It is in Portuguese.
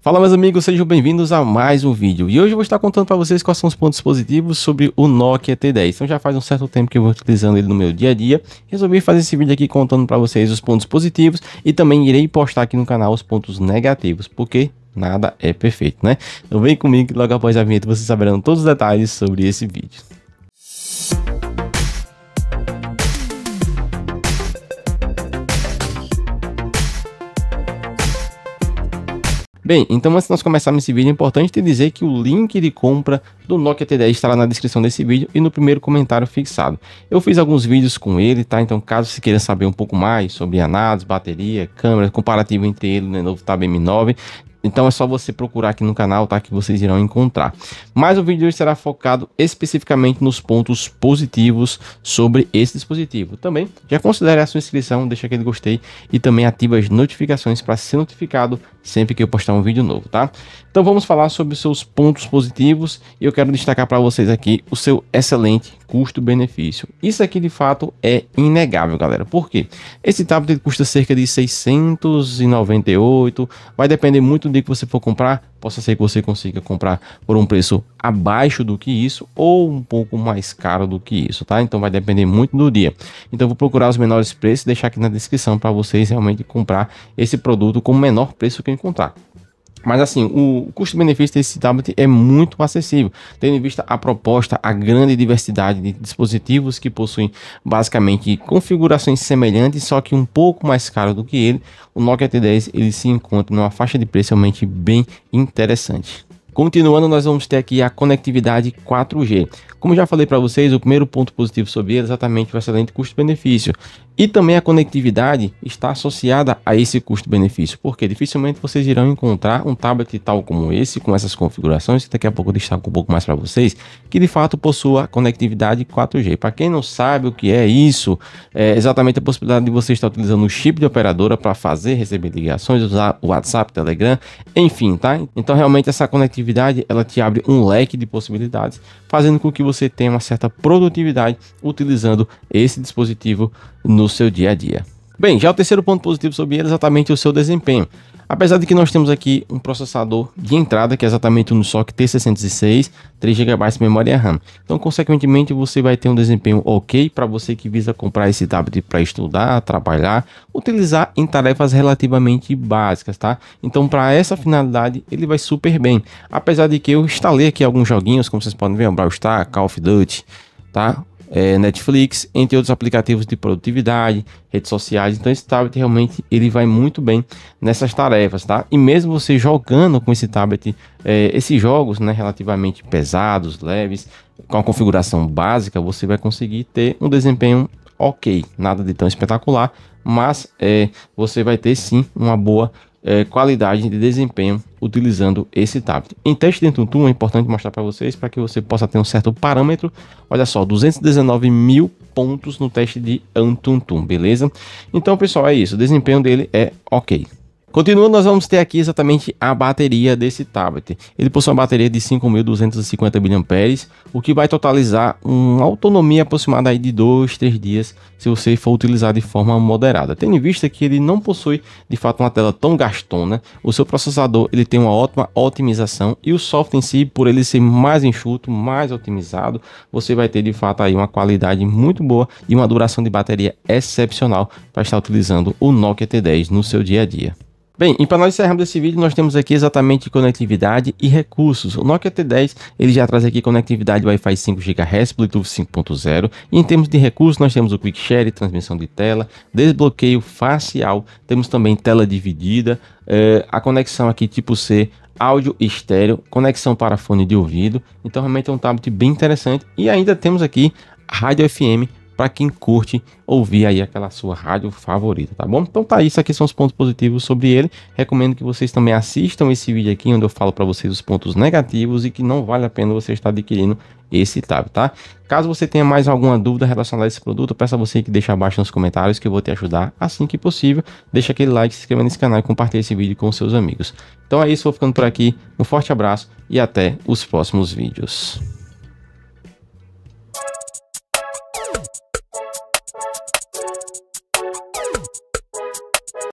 Fala meus amigos, sejam bem-vindos a mais um vídeo. E hoje eu vou estar contando para vocês quais são os pontos positivos sobre o Nokia T10. Então já faz um certo tempo que eu vou utilizando ele no meu dia a dia. Resolvi fazer esse vídeo aqui contando para vocês os pontos positivos e também irei postar aqui no canal os pontos negativos, porque nada é perfeito, né? Então vem comigo que logo após a vinheta vocês saberão todos os detalhes sobre esse vídeo. Bem, então antes de nós começarmos esse vídeo, é importante te dizer que o link de compra do Nokia T10 estará na descrição desse vídeo e no primeiro comentário fixado. Eu fiz alguns vídeos com ele, tá? Então caso você queira saber um pouco mais sobre anados, bateria, câmera, comparativo entre ele e o novo Tab M9, então é só você procurar aqui no canal, tá? Que vocês irão encontrar. Mas o vídeo será focado especificamente nos pontos positivos sobre esse dispositivo. Também já considere a sua inscrição, deixa aquele gostei e também ativa as notificações para ser notificado sempre que eu postar um vídeo novo, tá? Então vamos falar sobre seus pontos positivos e eu quero destacar para vocês aqui o seu excelente custo-benefício. Isso aqui de fato é inegável, galera. Por quê? Esse tablet custa cerca de 698, vai depender muito que dia que você for comprar, possa ser que você consiga comprar por um preço abaixo do que isso ou um pouco mais caro do que isso, tá? Então vai depender muito do dia. Então vou procurar os menores preços, deixar aqui na descrição para vocês realmente comprar esse produto com o menor preço que encontrar. Mas assim, o custo-benefício desse tablet é muito acessível, tendo em vista a proposta, a grande diversidade de dispositivos que possuem basicamente configurações semelhantes, só que um pouco mais caro do que ele. O Nokia T10 ele se encontra numa faixa de preço realmente bem interessante. Continuando, nós vamos ter aqui a conectividade 4G. Como já falei para vocês, o primeiro ponto positivo sobre ele é exatamente o excelente custo-benefício. E também a conectividade está associada a esse custo-benefício, porque dificilmente vocês irão encontrar um tablet tal como esse, com essas configurações, que daqui a pouco eu destaco um pouco mais para vocês, que de fato possua conectividade 4G. Para quem não sabe o que é isso, é exatamente a possibilidade de você estar utilizando o chip de operadora para fazer, receber ligações, usar o WhatsApp, Telegram, enfim, tá? Então realmente essa conectividade, ela te abre um leque de possibilidades, fazendo com que você tenha uma certa produtividade utilizando esse dispositivo no seu dia a dia. Bem, já o terceiro ponto positivo sobre ele é exatamente o seu desempenho. Apesar de que nós temos aqui um processador de entrada, que é exatamente um Unisoc T606, 3 GB de memória RAM. Então, consequentemente, você vai ter um desempenho ok para você que visa comprar esse tablet para estudar, trabalhar, utilizar em tarefas relativamente básicas, tá? Então, para essa finalidade, ele vai super bem. Apesar de que eu instalei aqui alguns joguinhos, como vocês podem ver, o Brawl Stars, Call of Duty, tá? é, Netflix, entre outros aplicativos de produtividade, redes sociais. Então esse tablet realmente ele vai muito bem nessas tarefas, tá? E mesmo você jogando com esse tablet é, esses jogos, né, relativamente pesados, leves, com a configuração básica, você vai conseguir ter um desempenho ok, nada de tão espetacular, mas é, você vai ter sim uma boa é, qualidade de desempenho utilizando esse tablet. Em teste de Tuntum é importante mostrar para vocês para que você possa ter um certo parâmetro. Olha só, 219 mil pontos no teste de Antuntum, beleza? Então, pessoal, é isso. O desempenho dele é ok. Continuando, nós vamos ter aqui exatamente a bateria desse tablet. Ele possui uma bateria de 5.250 mAh, o que vai totalizar uma autonomia aproximada aí de 2, 3 dias, se você for utilizar de forma moderada. Tendo em vista que ele não possui, de fato, uma tela tão gastona, o seu processador ele tem uma ótima otimização e o software em si, por ele ser mais enxuto, mais otimizado, você vai ter, de fato, aí uma qualidade muito boa e uma duração de bateria excepcional para estar utilizando o Nokia T10 no seu dia a dia. Bem, e para nós encerrarmos esse vídeo, nós temos aqui exatamente conectividade e recursos. O Nokia T10, ele já traz aqui conectividade Wi-Fi 5 GHz, Bluetooth 5.0, e em termos de recursos, nós temos o Quick Share, transmissão de tela, desbloqueio facial, temos também tela dividida, eh, a conexão aqui tipo C, áudio estéreo, conexão para fone de ouvido. Então realmente é um tablet bem interessante e ainda temos aqui rádio FM para quem curte ouvir aí aquela sua rádio favorita, tá bom? Então tá isso aqui são os pontos positivos sobre ele. Recomendo que vocês também assistam esse vídeo aqui onde eu falo para vocês os pontos negativos e que não vale a pena você estar adquirindo esse tab, tá? Caso você tenha mais alguma dúvida relacionada a esse produto, peço a você que deixe abaixo nos comentários que eu vou te ajudar assim que possível. Deixa aquele like, se inscreva nesse canal e compartilhe esse vídeo com seus amigos. Então é isso, vou ficando por aqui. Um forte abraço e até os próximos vídeos.